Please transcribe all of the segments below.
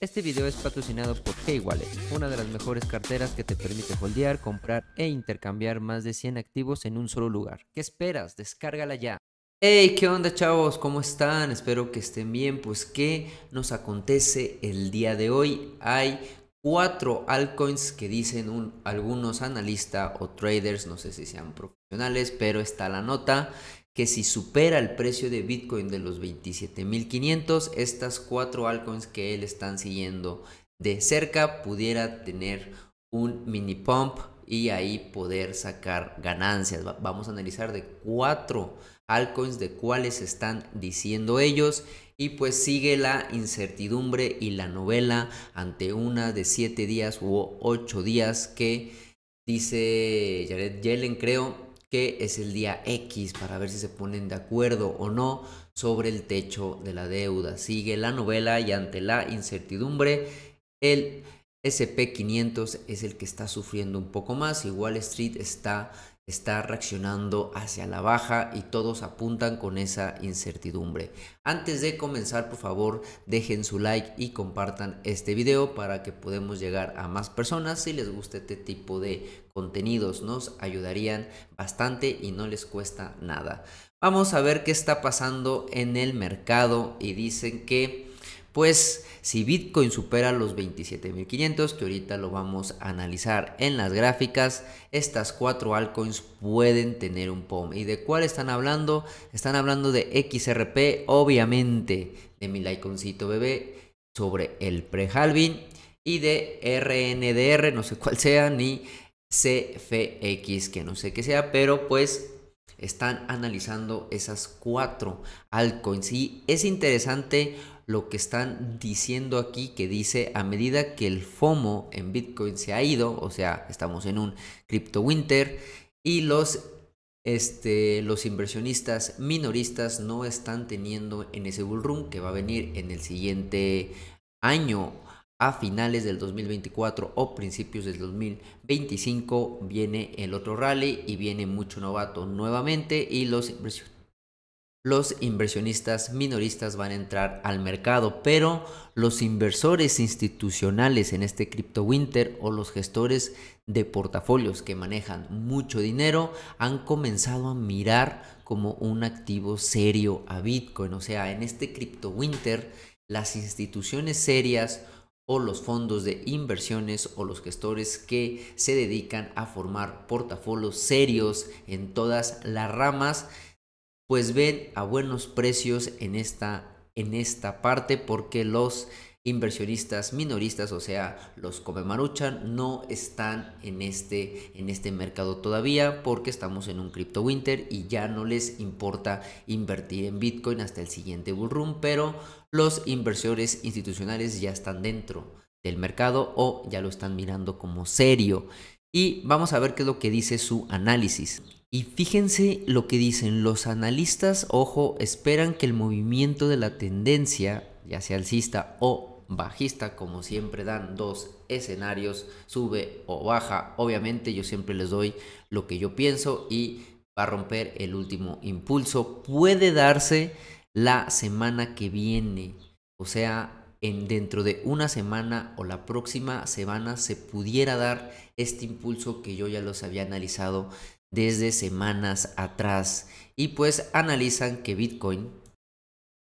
Este video es patrocinado por Keywallet, una de las mejores carteras que te permite holdear, comprar e intercambiar más de 100 activos en un solo lugar. ¿Qué esperas? Descárgala ya. Hey, ¿qué onda chavos? ¿Cómo están? Espero que estén bien. Pues, ¿qué nos acontece el día de hoy? Hay cuatro altcoins que dicen algunos analistas o traders, no sé si sean profesionales, pero está la nota que si supera el precio de Bitcoin de los 27.500, estas cuatro altcoins que él están siguiendo de cerca pudiera tener un mini pump y ahí poder sacar ganancias. Vamos a analizar de cuatro altcoins de cuáles están diciendo ellos y pues sigue la incertidumbre y la novela ante una de siete días u ocho días que dice Jared Yellen, creo, que es el día X para ver si se ponen de acuerdo o no sobre el techo de la deuda. Sigue la novela y ante la incertidumbre, el SP500 es el que está sufriendo un poco más y Wall Street está está reaccionando hacia la baja y todos apuntan con esa incertidumbre. Antes de comenzar, por favor, dejen su like y compartan este video para que podamos llegar a más personas si les gusta este tipo de contenidos. Nos ayudarían bastante y no les cuesta nada. Vamos a ver qué está pasando en el mercado y dicen que pues si Bitcoin supera los 27.500, que ahorita lo vamos a analizar en las gráficas, estas cuatro altcoins pueden tener un POM. ¿Y de cuál están hablando? Están hablando de XRP, obviamente, de mi iconcito bebé, sobre el pre y de RNDR, no sé cuál sea, ni CFX, que no sé qué sea, pero pues están analizando esas cuatro altcoins. Y es interesante lo que están diciendo aquí que dice a medida que el FOMO en Bitcoin se ha ido, o sea, estamos en un crypto winter y los este, los inversionistas minoristas no están teniendo en ese run que va a venir en el siguiente año a finales del 2024 o principios del 2025 viene el otro rally y viene mucho novato nuevamente y los, los inversionistas minoristas van a entrar al mercado, pero los inversores institucionales en este cripto winter o los gestores de portafolios que manejan mucho dinero han comenzado a mirar como un activo serio a Bitcoin. O sea, en este cripto winter las instituciones serias los fondos de inversiones o los gestores que se dedican a formar portafolios serios en todas las ramas, pues ven a buenos precios en esta, en esta parte porque los inversionistas minoristas, o sea, los come maruchan, no están en este, en este mercado todavía porque estamos en un crypto winter y ya no les importa invertir en Bitcoin hasta el siguiente bullrun, pero los inversores institucionales ya están dentro del mercado o ya lo están mirando como serio. Y vamos a ver qué es lo que dice su análisis. Y fíjense lo que dicen los analistas, ojo, esperan que el movimiento de la tendencia ya sea alcista o bajista, como siempre dan dos escenarios, sube o baja. Obviamente yo siempre les doy lo que yo pienso y va a romper el último impulso. Puede darse la semana que viene, o sea, en dentro de una semana o la próxima semana se pudiera dar este impulso que yo ya los había analizado desde semanas atrás. Y pues analizan que Bitcoin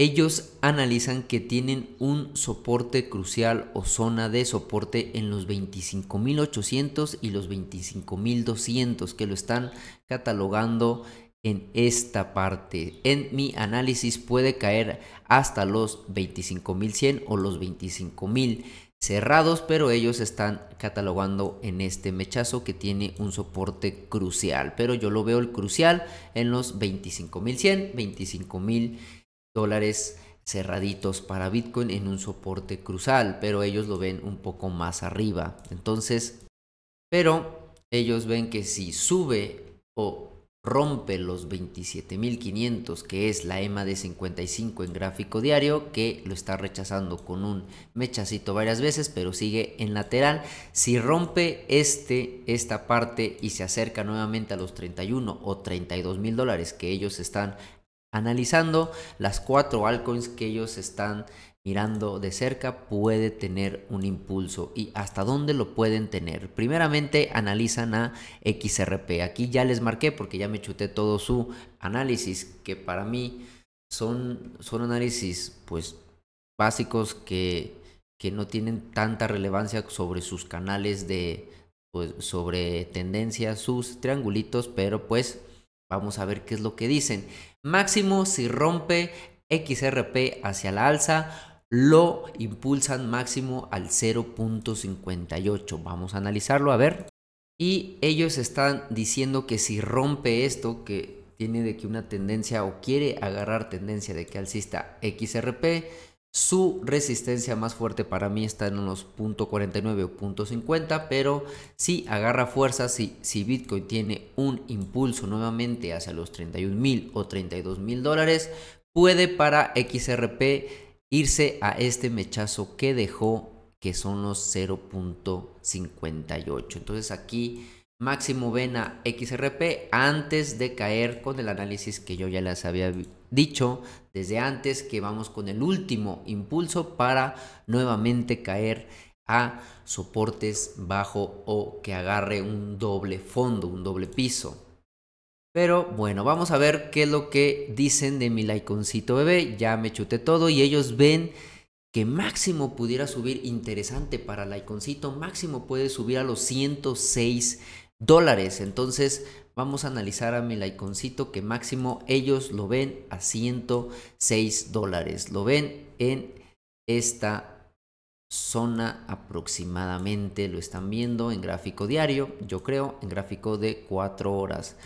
ellos analizan que tienen un soporte crucial o zona de soporte en los 25.800 y los 25.200 que lo están catalogando en esta parte. En mi análisis puede caer hasta los 25.100 o los 25.000 cerrados, pero ellos están catalogando en este mechazo que tiene un soporte crucial. Pero yo lo veo el crucial en los 25.100, 25.000 dólares cerraditos para Bitcoin en un soporte cruzal, pero ellos lo ven un poco más arriba. Entonces, pero ellos ven que si sube o rompe los 27.500, que es la EMA de 55 en gráfico diario, que lo está rechazando con un mechacito varias veces, pero sigue en lateral. Si rompe este, esta parte y se acerca nuevamente a los 31 o 32 mil dólares que ellos están Analizando las cuatro altcoins que ellos están mirando de cerca puede tener un impulso y hasta dónde lo pueden tener. Primeramente analizan a XRP. Aquí ya les marqué porque ya me chuté todo su análisis que para mí son, son análisis pues básicos que, que no tienen tanta relevancia sobre sus canales de pues sobre tendencias, sus triangulitos, pero pues Vamos a ver qué es lo que dicen. Máximo si rompe XRP hacia la alza, lo impulsan máximo al 0.58. Vamos a analizarlo, a ver. Y ellos están diciendo que si rompe esto, que tiene de que una tendencia o quiere agarrar tendencia de que alcista XRP, su resistencia más fuerte para mí está en los 0.49 o 0.50, pero si agarra fuerza, si, si Bitcoin tiene un impulso nuevamente hacia los 31 mil o 32 mil dólares, puede para XRP irse a este mechazo que dejó, que son los 0.58. Entonces aquí máximo ven a XRP antes de caer con el análisis que yo ya les había dicho desde antes que vamos con el último impulso para nuevamente caer a soportes bajo o que agarre un doble fondo, un doble piso. Pero bueno, vamos a ver qué es lo que dicen de mi laiconcito bebé. Ya me chuté todo y ellos ven que máximo pudiera subir interesante para laiconcito. Máximo puede subir a los 106 dólares. Entonces vamos a analizar a mi iconcito que máximo ellos lo ven a 106 dólares. Lo ven en esta zona aproximadamente. Lo están viendo en gráfico diario, yo creo, en gráfico de 4 horas.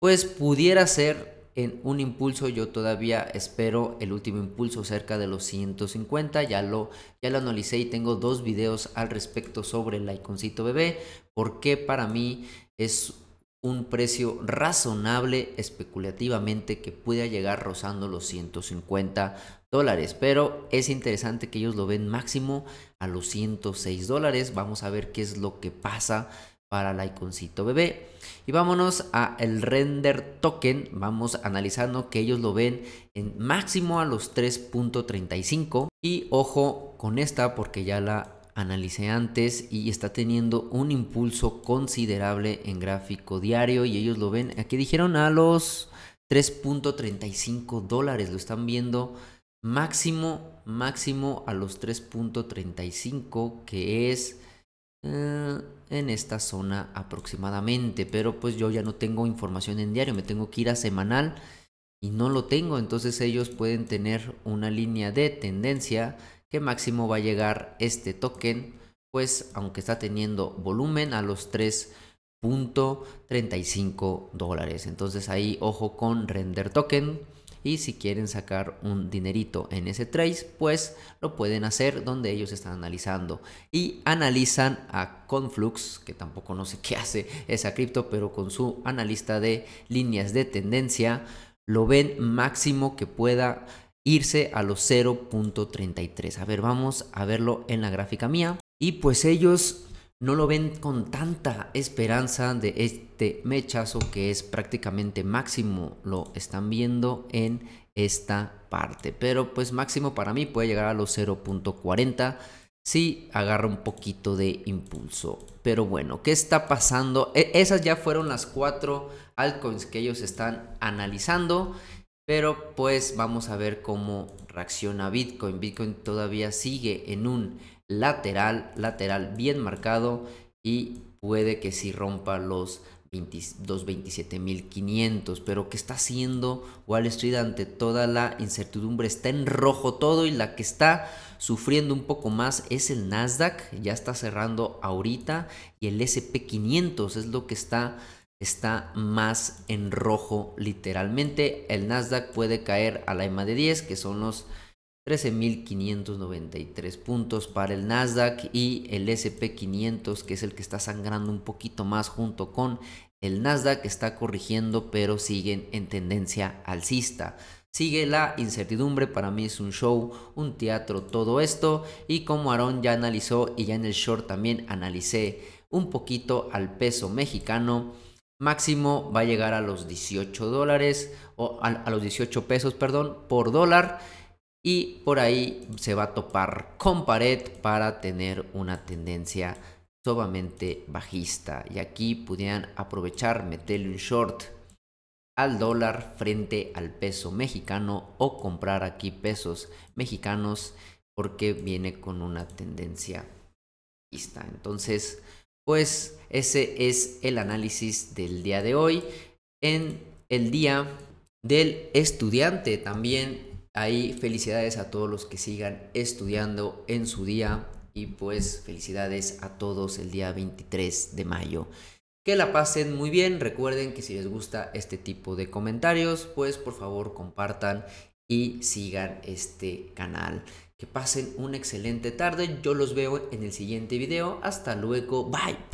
Pues pudiera ser en un impulso yo todavía espero el último impulso cerca de los 150 ya lo ya lo analicé y tengo dos videos al respecto sobre el iconcito bebé porque para mí es un precio razonable especulativamente que pueda llegar rozando los 150 dólares pero es interesante que ellos lo ven máximo a los 106 dólares vamos a ver qué es lo que pasa para el iconcito bebé. Y vámonos a el render token, vamos analizando que ellos lo ven en máximo a los 3.35 y ojo con esta porque ya la analicé antes y está teniendo un impulso considerable en gráfico diario y ellos lo ven, aquí dijeron a los 3.35 dólares, lo están viendo máximo, máximo a los 3.35 que es eh, en esta zona aproximadamente. Pero pues yo ya no tengo información en diario, me tengo que ir a semanal y no lo tengo. Entonces ellos pueden tener una línea de tendencia que máximo va a llegar este token, pues aunque está teniendo volumen a los 3.35 dólares. Entonces ahí ojo con render token y si quieren sacar un dinerito en ese trace, pues lo pueden hacer donde ellos están analizando y analizan a Conflux, que tampoco no sé qué hace esa cripto, pero con su analista de líneas de tendencia lo ven máximo que pueda irse a los 0.33. A ver, vamos a verlo en la gráfica mía. Y pues ellos no lo ven con tanta esperanza de este mechazo que es prácticamente máximo. Lo están viendo en esta parte. Pero pues máximo para mí puede llegar a los 0.40 si agarra un poquito de impulso. Pero bueno, ¿qué está pasando? E, esas ya fueron las cuatro altcoins que ellos están analizando. Pero pues vamos a ver cómo reacciona Bitcoin. Bitcoin todavía sigue en un lateral, lateral bien marcado y puede que si rompa los 27.500, pero que está haciendo Wall Street ante toda la incertidumbre? Está en rojo todo y la que está sufriendo un poco más es el Nasdaq, ya está cerrando ahorita y el SP500 es lo que está, está más en rojo literalmente. El Nasdaq puede caer a la EMA de 10, que son los 13.593 puntos para el Nasdaq y el SP500, que es el que está sangrando un poquito más junto con el Nasdaq, está corrigiendo, pero siguen en tendencia alcista. Sigue la incertidumbre, para mí es un show, un teatro, todo esto. Y como Aaron ya analizó y ya en el short también analicé un poquito al peso mexicano, máximo va a llegar a los 18 dólares o a, los 18 pesos, perdón, por dólar y por ahí se va a topar con pared para tener una tendencia sumamente bajista y aquí pudieran aprovechar meterle un short al dólar frente al peso mexicano o comprar aquí pesos mexicanos porque viene con una tendencia bajista entonces pues ese es el análisis del día de hoy en el día del estudiante también Ahí felicidades a todos los que sigan estudiando en su día y pues felicidades a todos el día 23 de mayo. Que la pasen muy bien, recuerden que si les gusta este tipo de comentarios, pues por favor compartan y sigan este canal. Que pasen una excelente tarde, yo los veo en el siguiente video, hasta luego, bye.